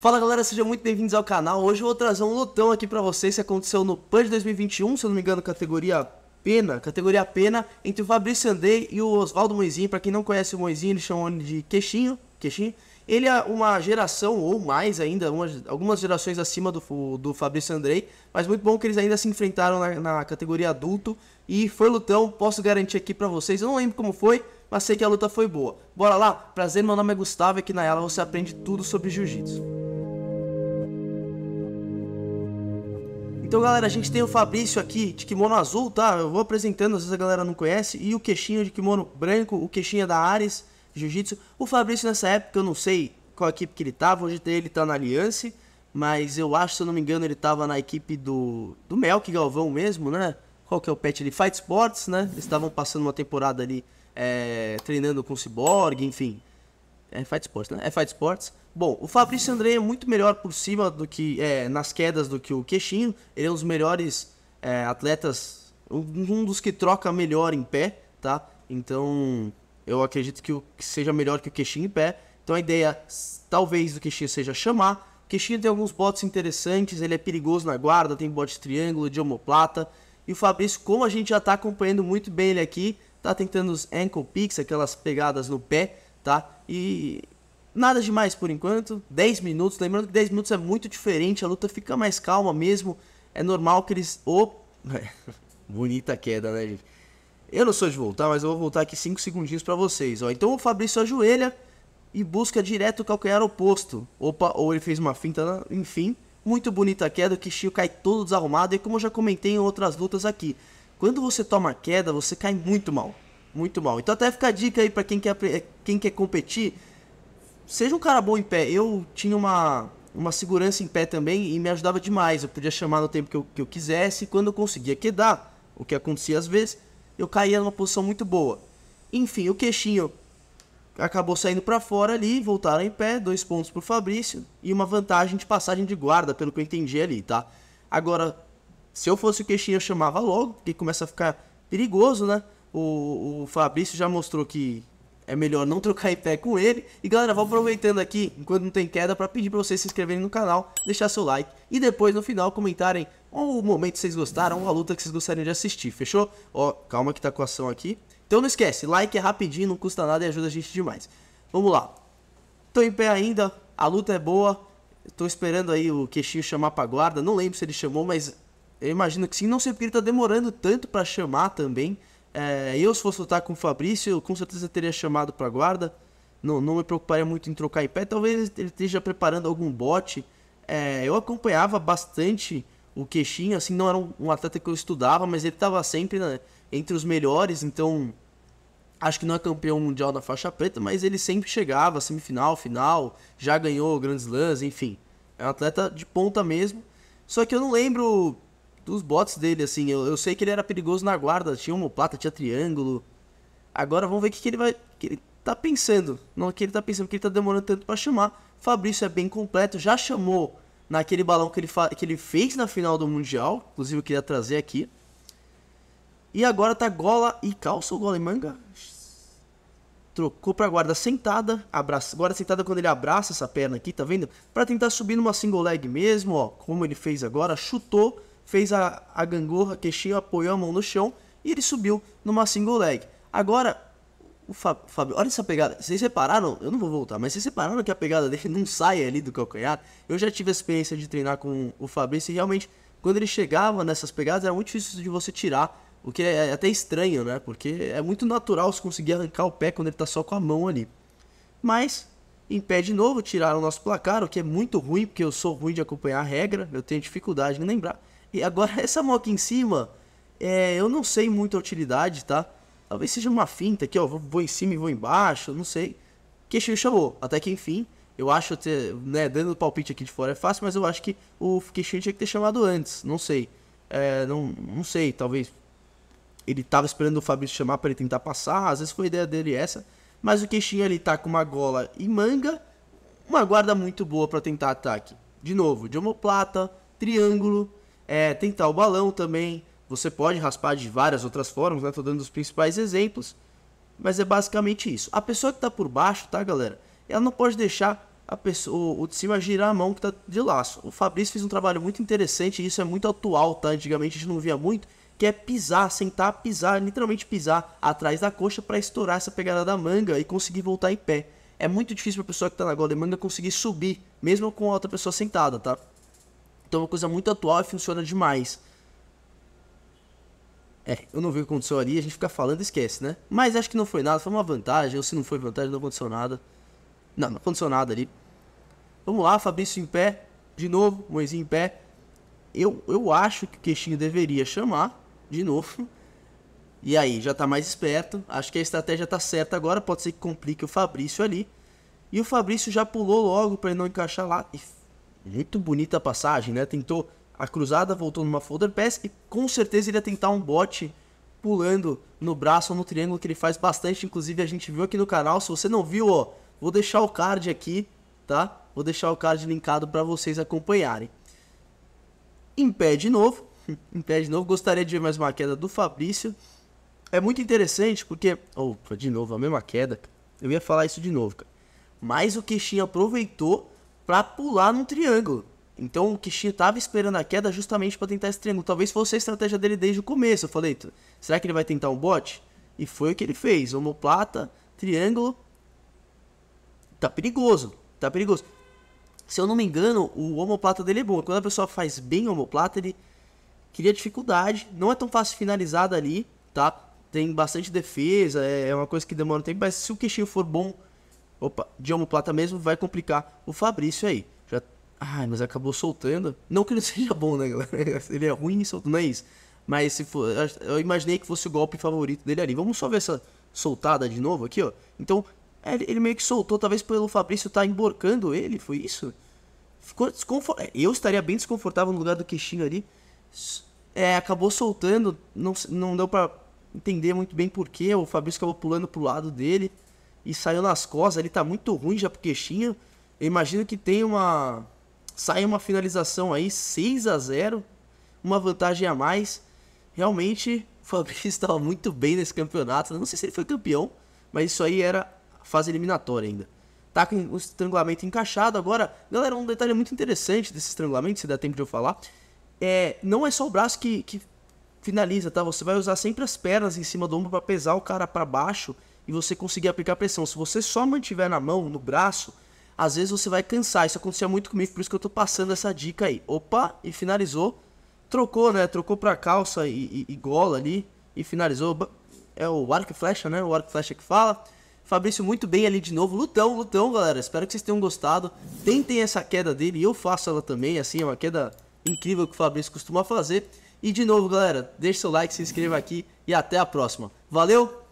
Fala galera, sejam muito bem-vindos ao canal. Hoje eu vou trazer um lotão aqui pra vocês que aconteceu no PAN 2021, se eu não me engano, categoria Pena, categoria Pena, entre o Fabrício Andei e o Oswaldo Moizinho. Pra quem não conhece o Moizinho, eles chamam ele de Queixinho. Queixinho. Ele é uma geração ou mais ainda, uma, algumas gerações acima do, do Fabrício Andrei, mas muito bom que eles ainda se enfrentaram na, na categoria adulto e foi lutão, posso garantir aqui pra vocês. Eu não lembro como foi, mas sei que a luta foi boa. Bora lá? Prazer, meu nome é Gustavo aqui na Ela você aprende tudo sobre Jiu-Jitsu. Então, galera, a gente tem o Fabrício aqui de kimono azul, tá? Eu vou apresentando, às vezes a galera não conhece. E o Queixinho de kimono branco, o Queixinho é da Ares, Jiu-Jitsu. O Fabrício, nessa época, eu não sei qual equipe que ele tava. Hoje ele tá na Aliança, mas eu acho, se eu não me engano, ele tava na equipe do, do Melk Galvão mesmo, né? Qual que é o pet ali? Fight Sports, né? Eles estavam passando uma temporada ali é, treinando com o Cyborg, enfim. É Fight Sports, né? É Fight Sports. Bom, o Fabrício Andrei é muito melhor por cima do que é, nas quedas do que o Queixinho. Ele é um dos melhores é, atletas, um dos que troca melhor em pé, tá? Então, eu acredito que, o, que seja melhor que o Queixinho em pé. Então, a ideia, talvez, do Queixinho seja chamar. O Queixinho tem alguns botes interessantes, ele é perigoso na guarda, tem bote triângulo, de homoplata. E o Fabrício, como a gente já tá acompanhando muito bem ele aqui, tá tentando os ankle picks, aquelas pegadas no pé, tá? E nada demais por enquanto, 10 minutos. Lembrando que 10 minutos é muito diferente, a luta fica mais calma mesmo. É normal que eles. Oh, bonita queda, né, gente? Eu não sou de voltar, mas eu vou voltar aqui 5 segundinhos para vocês. Ó. Então o Fabrício ajoelha e busca direto o calcanhar oposto. Opa, ou ele fez uma finta, né? enfim. Muito bonita a queda, o Kishio cai todo desarrumado. E como eu já comentei em outras lutas aqui, quando você toma queda, você cai muito mal. Muito mal. Então até fica a dica aí para quem quer, quem quer competir. Seja um cara bom em pé. Eu tinha uma, uma segurança em pé também e me ajudava demais. Eu podia chamar no tempo que eu, que eu quisesse. Quando eu conseguia quedar, o que acontecia às vezes, eu caía numa posição muito boa. Enfim, o queixinho acabou saindo para fora ali, voltaram em pé, dois pontos pro Fabrício e uma vantagem de passagem de guarda, pelo que eu entendi ali, tá? Agora, se eu fosse o queixinho, eu chamava logo, porque começa a ficar perigoso, né? o, o Fabrício já mostrou que é melhor não trocar pé com ele. E galera, vou aproveitando aqui, enquanto não tem queda, para pedir para vocês se inscreverem no canal, deixar seu like e depois no final comentarem o momento que vocês gostaram ou a luta que vocês gostariam de assistir, fechou? Ó, calma que tá com a ação aqui. Então não esquece, like é rapidinho, não custa nada e ajuda a gente demais. Vamos lá. Tô em pé ainda, a luta é boa. Tô esperando aí o queixinho chamar pra guarda. Não lembro se ele chamou, mas eu imagino que sim. Não sei porque ele tá demorando tanto para chamar também. É, eu, se fosse lutar com o Fabrício, eu, com certeza teria chamado para guarda. Não, não me preocuparia muito em trocar em pé. Talvez ele esteja preparando algum bote. É, eu acompanhava bastante o Queixinho. Assim, não era um, um atleta que eu estudava, mas ele estava sempre né, entre os melhores. Então, acho que não é campeão mundial na faixa preta, mas ele sempre chegava semifinal, final. Já ganhou grandes lãs, enfim. É um atleta de ponta mesmo. Só que eu não lembro dos bots dele, assim. Eu, eu sei que ele era perigoso na guarda, tinha homoplata, tinha triângulo. Agora vamos ver o que, que ele vai. Que ele tá pensando. Não que ele tá pensando, que ele tá demorando tanto para chamar. Fabrício é bem completo, já chamou naquele balão que ele, que ele fez na final do Mundial. Inclusive eu queria trazer aqui. E agora tá gola e calça ou gola e manga? Trocou pra guarda sentada, abraça, guarda sentada quando ele abraça essa perna aqui, tá vendo? Pra tentar subir numa single leg mesmo, ó, como ele fez agora, chutou, fez a, a gangorra, queixinho, apoiou a mão no chão e ele subiu numa single leg. Agora, o Fábio, olha essa pegada. Vocês separaram? Eu não vou voltar, mas vocês separaram que a pegada dele não sai ali do calcanhar? Eu já tive a experiência de treinar com o Fabrício e realmente, quando ele chegava nessas pegadas, era muito difícil de você tirar. O que é, é até estranho, né? Porque é muito natural você conseguir arrancar o pé quando ele tá só com a mão ali. Mas, em pé de novo, tiraram o nosso placar, o que é muito ruim, porque eu sou ruim de acompanhar a regra, eu tenho dificuldade em lembrar. E agora essa mão aqui em cima, é, eu não sei muito a utilidade, tá? Talvez seja uma finta aqui, ó, vou em cima e vou embaixo, não sei. Queixinho chamou, até que enfim, eu acho, ter, né, dando palpite aqui de fora é fácil, mas eu acho que o Queixinho tinha que ter chamado antes, não sei. É, não, não sei, talvez ele tava esperando o Fabrício chamar para ele tentar passar, às vezes foi ideia dele essa, mas o Queixinho ali tá com uma gola e manga, uma guarda muito boa para tentar ataque. De novo, de homoplata, triângulo, é, tentar o balão também. Você pode raspar de várias outras formas, né? Tô dando os principais exemplos. Mas é basicamente isso. A pessoa que tá por baixo, tá, galera? Ela não pode deixar a pessoa, o de cima girar a mão que tá de laço. O Fabrício fez um trabalho muito interessante, e isso é muito atual, tá? Antigamente a gente não via muito, que é pisar, sentar, pisar, literalmente pisar atrás da coxa para estourar essa pegada da manga e conseguir voltar em pé. É muito difícil pra pessoa que tá na gola de manga conseguir subir, mesmo com a outra pessoa sentada, tá? Então é uma coisa muito atual e funciona demais. É, eu não vi o que aconteceu ali, a gente fica falando e esquece, né? Mas acho que não foi nada, foi uma vantagem, ou se não foi vantagem, não aconteceu nada. Não, não aconteceu nada ali. Vamos lá, Fabrício em pé, de novo, Moisinho em pé. Eu, eu acho que o Queixinho deveria chamar, de novo. E aí, já tá mais esperto, acho que a estratégia tá certa agora, pode ser que complique o Fabrício ali. E o Fabrício já pulou logo para ele não encaixar lá e muito bonita a passagem, né? Tentou a cruzada, voltou numa folder pass e com certeza ele ia tentar um bote pulando no braço ou no triângulo que ele faz bastante. Inclusive a gente viu aqui no canal. Se você não viu, ó, vou deixar o card aqui, tá? Vou deixar o card linkado para vocês acompanharem. Em pé de novo, em pé de novo. Gostaria de ver mais uma queda do Fabrício. É muito interessante porque, opa, de novo a mesma queda. Eu ia falar isso de novo, cara. Mas o Queixinho aproveitou para pular num triângulo. Então o Kishir estava esperando a queda justamente para tentar esse triângulo. Talvez fosse a estratégia dele desde o começo. Eu falei, será que ele vai tentar um bote? E foi o que ele fez. Homoplata, triângulo. Tá perigoso. Tá perigoso. Se eu não me engano, o homoplata dele é bom. Quando a pessoa faz bem o homoplata, ele cria dificuldade. Não é tão fácil finalizar dali, tá? Tem bastante defesa, é, é uma coisa que demora um tempo. Mas se o Kishir for bom Opa, de Plata mesmo vai complicar o Fabrício aí. Já... Ai, mas acabou soltando. Não que ele seja bom, né, galera? Ele é ruim e soltando, não é isso. Mas se for, eu imaginei que fosse o golpe favorito dele ali. Vamos só ver essa soltada de novo aqui, ó. Então, ele meio que soltou, talvez pelo Fabrício estar tá emborcando ele, foi isso? Ficou desconfortável. É, eu estaria bem desconfortável no lugar do Queixinho ali. É, acabou soltando, não, não deu para entender muito bem porquê. O Fabrício acabou pulando pro lado dele e saiu nas costas. Ele tá muito ruim já pro queixinho. Eu imagino que tem uma. Sai uma finalização aí, 6 a 0 uma vantagem a mais. Realmente, o Fabrício estava muito bem nesse campeonato. não sei se ele foi campeão, mas isso aí era fase eliminatória ainda. Tá com o estrangulamento encaixado. Agora, galera, um detalhe muito interessante desse estrangulamento, se dá tempo de eu falar. É, não é só o braço que, que finaliza, tá? Você vai usar sempre as pernas em cima do ombro para pesar o cara para baixo e você conseguir aplicar pressão. Se você só mantiver na mão, no braço, às vezes você vai cansar. Isso acontecia muito comigo, por isso que eu tô passando essa dica aí. Opa, e finalizou. Trocou, né? Trocou pra calça e, e, e gola ali e finalizou. É o arco e flecha, né? O arco e flecha que fala. Fabrício muito bem ali de novo. Lutão, lutão, galera. Espero que vocês tenham gostado. Tentem essa queda dele. e Eu faço ela também, assim, é uma queda incrível que o Fabrício costuma fazer. E de novo, galera, deixe seu like, se inscreva aqui e até a próxima. Valeu!